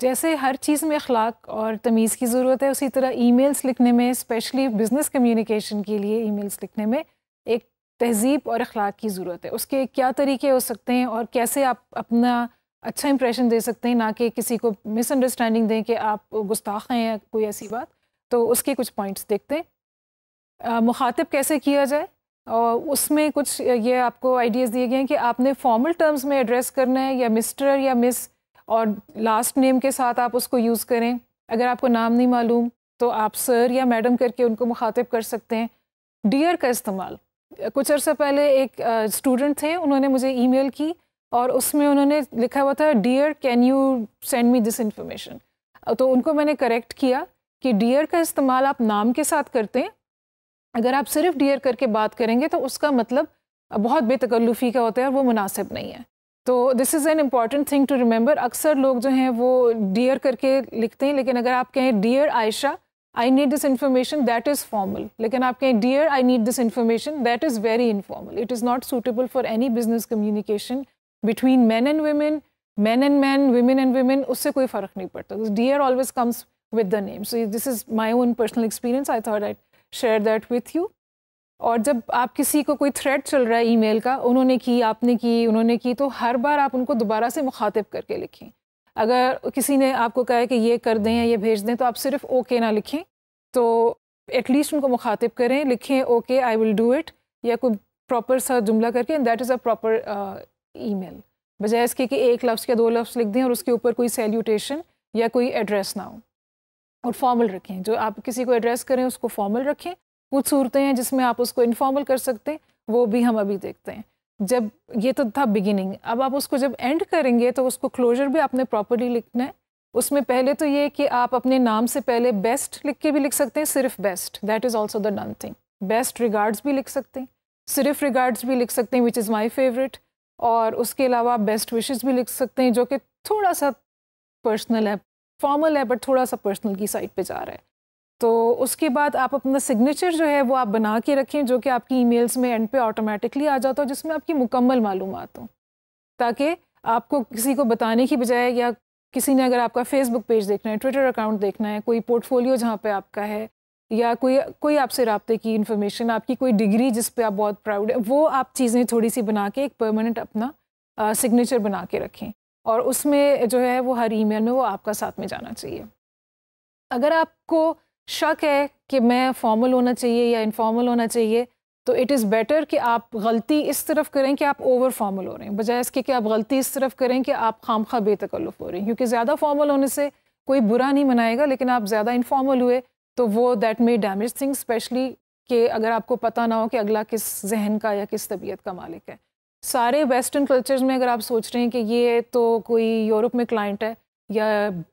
जैसे हर चीज़ में अखलाक और तमीज़ की ज़रूरत है उसी तरह ई मेल्स लिखने में स्पेशली बिज़नेस कम्यूनिकेशन के लिए ई मेल्स लिखने में एक तहजीब और अखलाक की ज़रूरत है उसके क्या तरीके हो सकते हैं और कैसे आप अपना अच्छा इंप्रेशन दे सकते हैं ना कि किसी को मिसअंडरस्टैंडिंग दें कि आप गुस्ताख हैं या कोई ऐसी बात तो उसके कुछ पॉइंट्स देखते हैं मुखातब कैसे किया जाए और उसमें कुछ ये आपको आइडियाज़ दिए गए हैं कि आपने फॉर्मल टर्म्स में एड्रेस करना है या मिस्टर या मिस और लास्ट नेम के साथ आप उसको यूज़ करें अगर आपको नाम नहीं मालूम तो आप सर या मैडम करके उनको मुखातिब कर सकते हैं डियर का इस्तेमाल कुछ अर्सा पहले एक स्टूडेंट थे उन्होंने मुझे ईमेल की और उसमें उन्होंने लिखा हुआ था dear can you send me this information तो उनको मैंने करेक्ट किया कि डियर का इस्तेमाल आप नाम के साथ करते हैं अगर आप सिर्फ डियर करके बात करेंगे तो उसका मतलब बहुत बेतकल्लुफ़ी का होता है और वो मुनासिब नहीं है तो this is an important thing to remember अक्सर लोग जो हैं वो डियर करके लिखते हैं लेकिन अगर आप कहें dear Ayesha I need this information that is formal लेकिन आप कहें dear I need this information that is very informal it is not suitable for any business communication between man and women man and man women and women उससे कोई फ़र्क नहीं पड़ता dear always comes with the name so this is my own personal experience I thought I share that with you और जब आप किसी को कोई थ्रेड चल रहा है ईमेल का उन्होंने की आपने की उन्होंने की तो हर बार आप उनको दोबारा से मुखातिब करके लिखें अगर किसी ने आपको कहा है कि ये कर दें या ये भेज दें तो आप सिर्फ ओके ना लिखें तो एटलीस्ट उनको मुखातिब करें लिखें okay I will do it या कोई प्रॉपर सा जुमला करके and that is a proper email बजाय इसके कि एक लफ्स या दो लफ्स लिख दें और उसके ऊपर कोई सैल्यूटेशन या कोई एड्रेस ना हो और फॉर्मल रखें जो आप किसी को एड्रेस करें उसको फॉर्मल रखें कुछ सूरतें हैं जिसमें आप उसको इनफॉर्मल कर सकते हैं वो भी हम अभी देखते हैं जब ये तो था बिगिनिंग अब आप उसको जब एंड करेंगे तो उसको क्लोजर भी आपने प्रॉपरली लिखना है उसमें पहले तो ये कि आप अपने नाम से पहले बेस्ट लिख के भी लिख सकते हैं सिर्फ best that is also the done thing best regards भी लिख सकते हैं सिर्फ रिगार्ड्स भी लिख सकते हैं विच इज़ माई फेवरेट और उसके अलावा बेस्ट विशेज़ भी लिख सकते हैं जो कि थोड़ा सा पर्सनल है फॉर्मल है बट थोड़ा सा पर्सनल की साइड पे जा रहा है तो उसके बाद आप अपना सिग्नेचर जो है वो आप बना के रखें जो कि आपकी ईमेल्स में एंड पे ऑटोमेटिकली आ जाता हो जिसमें आपकी मुकम्मल मालूम हो ताकि आपको किसी को बताने की बजाय या किसी ने अगर आपका फेसबुक पेज देखना है ट्विटर अकाउंट देखना है कोई पोर्टफोलियो जहाँ पे आपका है या कोई कोई आपसे रबते की इन्फॉर्मेशन आपकी कोई डिग्री जिस पे आप बहुत प्राउड है वो आप चीज़ें थोड़ी सी बना के एक परमानेंट अपना सिग्नेचर बना के रखें और उसमें जो है वो हर ईमेल में वो आपका साथ में जाना चाहिए अगर आपको शक है कि मैं फॉर्मल होना चाहिए या इनफॉर्मल होना चाहिए तो इट इज़ बेटर कि आप गलती इस तरफ करें कि आप ओवर फॉर्मल हो रहे हैं बजाय इसके कि आप गलती इस तरफ करें कि आप खाम खा बेतकल्लुफ़ हो रहे हैं क्योंकि ज़्यादा फॉर्मल होने से कोई बुरा नहीं मनाएगा लेकिन आप ज़्यादा इनफॉर्मल हुए तो वो that may damage thing especially कि अगर आपको पता ना हो कि अगला किस जहन का या किस तबीयत का मालिक है सारे वेस्टर्न कल्चर्स में अगर आप सोच रहे हैं कि ये तो कोई यूरोप में क्लाइंट है या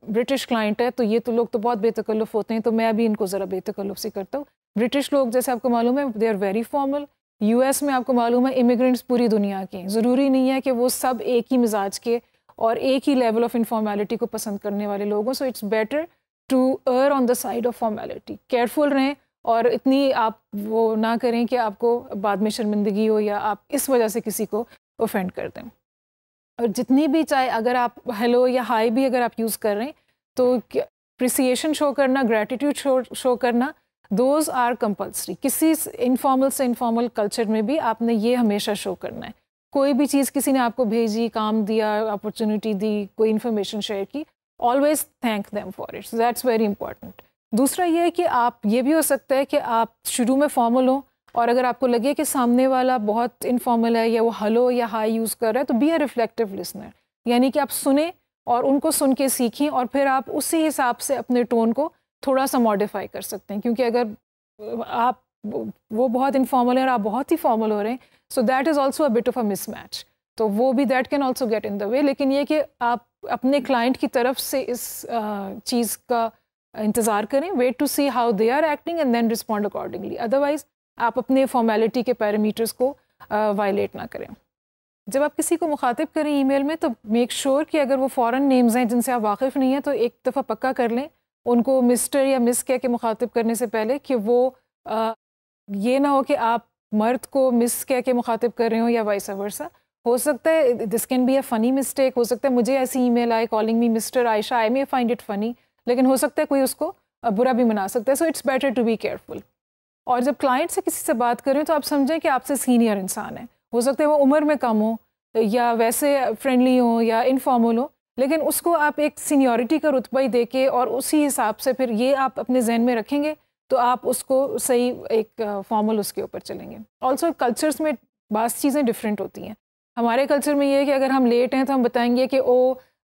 ब्रिटिश क्लाइंट है तो ये तो लोग तो बहुत बेतकल्लुफ होते हैं तो मैं अभी इनको ज़रा बेतकल्लुफ से करता हूँ ब्रिटिश लोग जैसे आपको मालूम है they are very formal US में आपको मालूम है इमिग्रेंट्स पूरी दुनिया के ज़रूरी नहीं है कि वो सब एक ही मिजाज के और एक ही लेवल ऑफ इनफॉर्मेलिटी को पसंद करने वाले लोग so it's better to err on the side of formality careful रहें और इतनी आप वो ना करें कि आपको बाद में शर्मिंदगी हो या आप इस वजह से किसी को ऑफेंड कर दें और जितनी भी चाहे अगर आप हेलो या हाई भी अगर आप यूज़ कर रहे हैं तो अप्रिसिएशन शो करना ग्रैटिट्यूड शो शो करना दोज आर कंपल्सरी किसी इनफॉर्मल से इनफॉर्मल कल्चर में भी आपने ये हमेशा शो करना है कोई भी चीज़ किसी ने आपको भेजी काम दिया अपॉर्चुनिटी दी कोई इन्फॉर्मेशन शेयर की always thank them for its that's very important दूसरा ये है कि आप ये भी हो सकता है कि आप शुरू में फॉर्मल हों और अगर आपको लगे कि सामने वाला बहुत इनफॉर्मल है या वो हलो या हाई यूज़ कर रहा है तो बी अ रिफ्लेक्टिव लिसनर यानी कि आप सुने और उनको सुन के सीखें और फिर आप उसी हिसाब से अपने टोन को थोड़ा सा मॉडिफाई कर सकते हैं क्योंकि अगर आप वो बहुत इनफॉर्मल है और आप बहुत ही फॉर्मल हो रहे हैं so that is also a bit of a mismatch तो वो भी that can also get in the way लेकिन ये कि आप अपने क्लाइंट की तरफ से इस चीज़ का इंतज़ार करें wait to see how they are acting and then respond accordingly otherwise आप अपने फॉर्मेलिटी के पैरामीटर्स को वायलेट ना करें जब आप किसी को मुखातिब करें ईमेल में तो मेक श्योर sure कि अगर वो फ़ॉरन नेम्स हैं जिनसे आप वाकिफ़ नहीं हैं तो एक दफ़ा पक्का कर लें उनको मिस्टर या मिस कह के मुखातिब करने से पहले कि वो आ, ये ना हो कि आप मर्द को मिस कह के मुखातिब कर रहे हो या वाइस वर्सा हो सकता है this can be a funny mistake हो सकता है मुझे ऐसी मेल आए calling me mister Ayesha I may find it funny लेकिन हो सकता है कोई उसको बुरा भी मना सकता है so it's better to be careful और जब क्लाइंट से किसी से बात करें तो आप समझें कि आपसे सीनियर इंसान है हो सकता है वो उम्र में कम हो या वैसे फ्रेंडली हो या इनफॉर्मल हो लेकिन उसको आप एक सीनियोरिटी का रुतबा ही दे के और उसी हिसाब से फिर ये आप अपने जहन में रखेंगे तो आप उसको सही एक फॉर्मल उसके ऊपर चलेंगे ऑल्सो कल्चर्स में बास चीज़ें डिफरेंट होती हैं हमारे कल्चर में ये है कि अगर हम लेट हैं तो हम बताएंगे कि ओ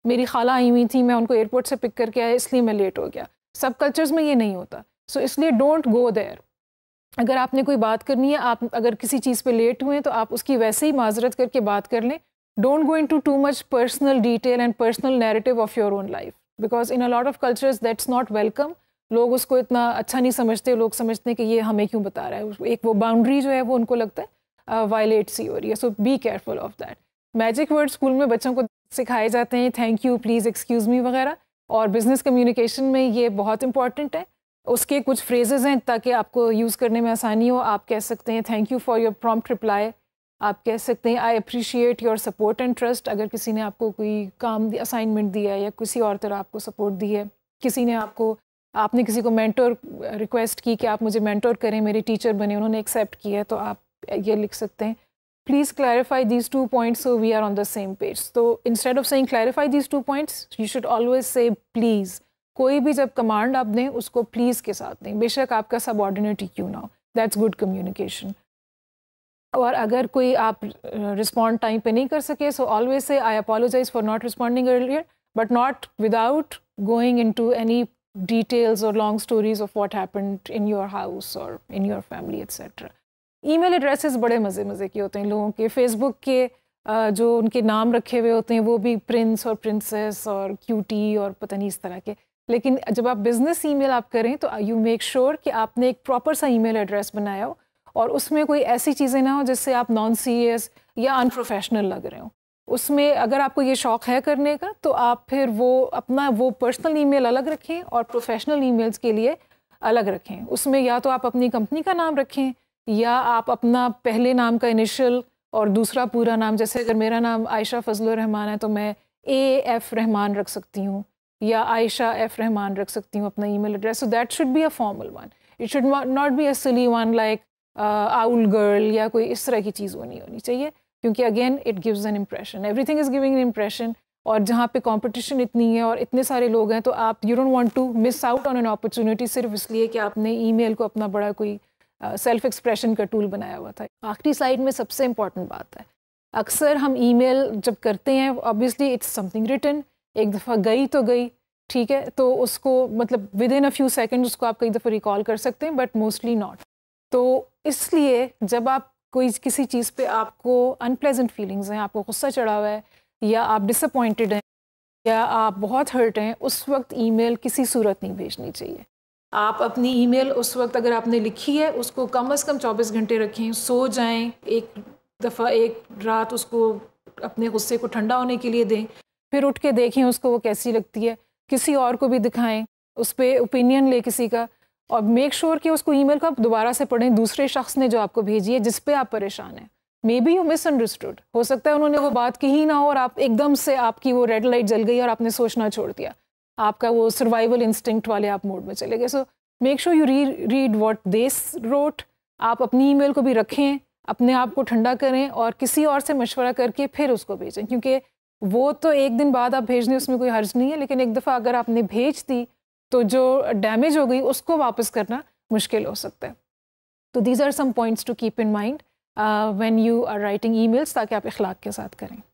मेरी खाला आई हुई थी मैं उनको एयरपोर्ट से पिक करके आया इसलिए मैं लेट हो गया सब कल्चर्स में ये नहीं होता सो so, इसलिए डोंट गो देयर अगर आपने कोई बात करनी है आप अगर किसी चीज़ पे लेट हुए हैं तो आप उसकी वैसे ही माजरत करके बात कर लें don't go into too much personal detail and personal narrative of your own life because in a lot of cultures that's not welcome लोग उसको इतना अच्छा नहीं समझते लोग समझते हैं कि ये हमें क्यों बता रहा है एक वो बाउंड्री जो है वो उनको लगता है वायलेट सी हो रही है so be careful of that magic word school में बच्चों को सिखाए जाते हैं thank you please excuse me वगैरह और बिज़नेस कम्युनिकेशन में ये बहुत इंपॉर्टेंट है उसके कुछ फ्रेजेज़ हैं ताकि आपको यूज़ करने में आसानी हो आप कह सकते हैं thank you for your prompt reply आप कह सकते हैं I appreciate your support and trust अगर किसी ने आपको कोई काम असाइनमेंट दिया है या किसी और तरह आपको सपोर्ट दी है किसी ने आपको आपने किसी को मैंटोर रिक्वेस्ट की कि आप मुझे मैंटोर करें मेरे टीचर बने उन्होंने एक्सेप्ट किया है तो आप ये लिख सकते हैं please clarify these two points so we are on the same page तो instead of saying clarify these two points you should always say please कोई भी जब कमांड आप दें उसको प्लीज़ के साथ दें बेशक आपका सब ही क्यों ना हो दैट्स गुड कम्युनिकेशन और अगर कोई आप रिस्पॉन्ड टाइम पे नहीं कर सके so always say I apologize for not responding earlier but not without going into any details और long stories of what happen in your house और in your family etcetera email addresses बड़े मज़े मज़े के होते हैं लोगों के फेसबुक के जो उनके नाम रखे हुए होते हैं वो भी प्रिंस और प्रिंसेस और क्यूटी और पता नहीं इस तरह के लेकिन जब आप बिज़नेस ईमेल आप करें तो यू मेक श्योर कि आपने एक प्रॉपर सा ईमेल एड्रेस बनाया हो और उसमें कोई ऐसी चीज़ें ना हो जिससे आप नॉन सीरियस या अनप्रोफेशनल लग रहे हो उसमें अगर आपको ये शौक़ है करने का तो आप फिर वो अपना वो पर्सनल ईमेल अलग रखें और प्रोफेशनल ईमेल्स के लिए अलग रखें उसमें या तो आप अपनी कंपनी का नाम रखें या आप अपना पहले नाम का इनिशियल और दूसरा पूरा नाम जैसे अगर मेरा नाम आयशा फजल रहमान है तो मैं ए एफ रहमान रख सकती हूँ या आयशा एफ रहमान रख सकती हूँ अपना email address so that should be a formal one it should not be a silly one like owl girl या कोई इस तरह की चीज़ होनी होनी चाहिए क्योंकि again it gives an impression everything is giving an impression और जहाँ पे कंपटीशन इतनी है और इतने सारे लोग हैं तो आप you don't want to miss out on an opportunity सिर्फ इसलिए कि आपने ईमेल को अपना बड़ा कोई सेल्फ uh, एक्सप्रेशन का टूल बनाया हुआ था आखिरी स्लाइड में सबसे इम्पॉर्टेंट बात है अक्सर हम ईमेल जब करते हैं ऑब्वियसली इट्स समथिंग रिटर्न एक दफ़ा गई तो गई ठीक है तो उसको मतलब within a few second उसको आप कई दफ़ा रिकॉल कर सकते हैं बट मोस्टली नॉट तो इसलिए जब आप कोई किसी चीज़ पे आपको अनप्लेजेंट फीलिंग्स हैं आपको गुस्सा चढ़ा हुआ है या आप डिसअपॉइंटेड हैं या आप बहुत हर्ट हैं उस वक्त ईमेल किसी सूरत नहीं भेजनी चाहिए आप अपनी ईमेल उस वक्त अगर आपने लिखी है उसको कम से कम 24 घंटे रखें सो जाएं एक दफ़ा एक रात उसको अपने गुस्से को ठंडा होने के लिए दें फिर उठ के देखें उसको वो कैसी लगती है किसी और को भी दिखाएं उस पर ओपिनियन ले किसी का और मेक श्योर sure कि उसको ईमेल को आप दोबारा से पढ़ें दूसरे शख्स ने जो आपको भेजी है जिस पे आप परेशान हैं मे बी यू मिसअंडरस्टूड हो सकता है उन्होंने वो बात की ही ना हो और आप एकदम से आपकी वो रेड लाइट जल गई और आपने सोचना छोड़ दिया आपका वो सर्वाइवल इंस्टिंक्ट वाले आप मोड में चले गए so make sure you re read what this wrote आप अपनी ईमेल को भी रखें अपने आप को ठंडा करें और किसी और से मशवरा करके फिर उसको भेजें क्योंकि वो तो एक दिन बाद आप भेजने उसमें कोई हर्ज नहीं है लेकिन एक दफ़ा अगर आपने भेज दी तो जो डैमेज हो गई उसको वापस करना मुश्किल हो सकता है तो these are some points to keep in mind when you are writing emails ताकि आप इखलाक के साथ करें